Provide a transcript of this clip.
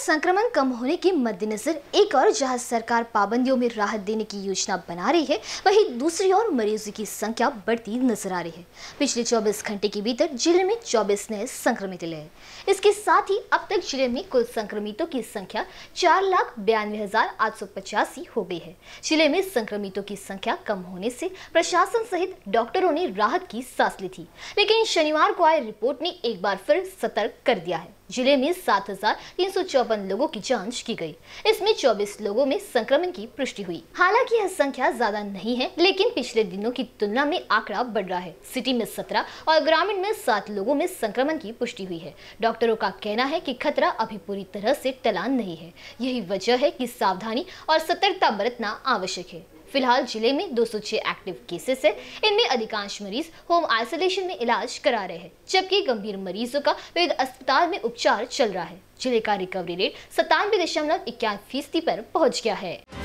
संक्रमण कम होने के मद्देनजर एक और जहां सरकार पाबंदियों में राहत देने की योजना बना रही है वहीं दूसरी ओर मरीजों की संख्या बढ़ती नजर आ रही है पिछले 24 घंटे के भीतर जिले में 24 नए संक्रमित मिले हैं इसके साथ ही अब तक जिले में कुल संक्रमितों की संख्या चार लाख बयानवे हजार आठ सौ पचासी हो गई है जिले में संक्रमितों की संख्या कम होने से प्रशासन सहित डॉक्टरों ने राहत की सांस ली थी लेकिन शनिवार को आए रिपोर्ट ने एक बार फिर सतर्क कर दिया है जिले में सात हजार तीन सौ चौवन लोगों की जांच की गई। इसमें 24 लोगों में संक्रमण की पुष्टि हुई हालांकि यह संख्या ज्यादा नहीं है लेकिन पिछले दिनों की तुलना में आंकड़ा बढ़ रहा है सिटी में सत्रह और ग्रामीण में सात लोगों में संक्रमण की पुष्टि हुई है डॉक्टरों का कहना है की खतरा अभी पूरी तरह ऐसी टलान नहीं है यही वजह है की सावधानी और सतर्कता बरतना आवश्यक है फिलहाल जिले में 206 एक्टिव केसेस है इनमें अधिकांश मरीज होम आइसोलेशन में इलाज करा रहे हैं जबकि गंभीर मरीजों का विविध अस्पताल में उपचार चल रहा है जिले का रिकवरी रेट सतानवे दशमलव इक्यावन फीसदी पर पहुंच गया है